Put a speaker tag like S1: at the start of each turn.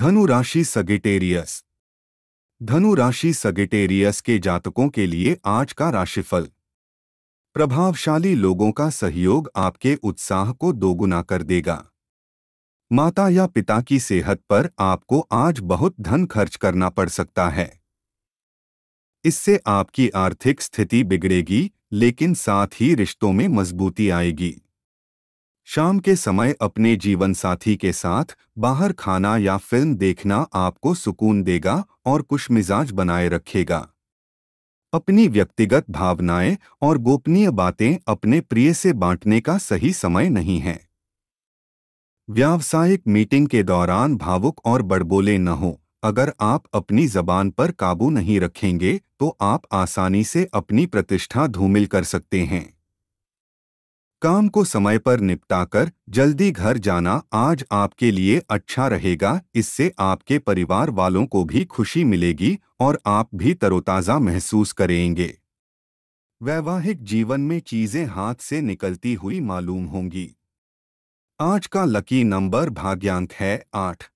S1: धनु राशि सगेटेरियस धनु राशि सगेटेरियस के जातकों के लिए आज का राशिफल प्रभावशाली लोगों का सहयोग आपके उत्साह को दोगुना कर देगा माता या पिता की सेहत पर आपको आज बहुत धन खर्च करना पड़ सकता है इससे आपकी आर्थिक स्थिति बिगड़ेगी लेकिन साथ ही रिश्तों में मजबूती आएगी शाम के समय अपने जीवन साथी के साथ बाहर खाना या फिल्म देखना आपको सुकून देगा और कुछ मिजाज बनाए रखेगा अपनी व्यक्तिगत भावनाएं और गोपनीय बातें अपने प्रिय से बांटने का सही समय नहीं है व्यावसायिक मीटिंग के दौरान भावुक और बड़बोले न हो अगर आप अपनी जबान पर काबू नहीं रखेंगे तो आप आसानी से अपनी प्रतिष्ठा धूमिल कर सकते हैं काम को समय पर निपटाकर जल्दी घर जाना आज आपके लिए अच्छा रहेगा इससे आपके परिवार वालों को भी खुशी मिलेगी और आप भी तरोताज़ा महसूस करेंगे वैवाहिक जीवन में चीज़ें हाथ से निकलती हुई मालूम होंगी आज का लकी नंबर भाग्यांक है आठ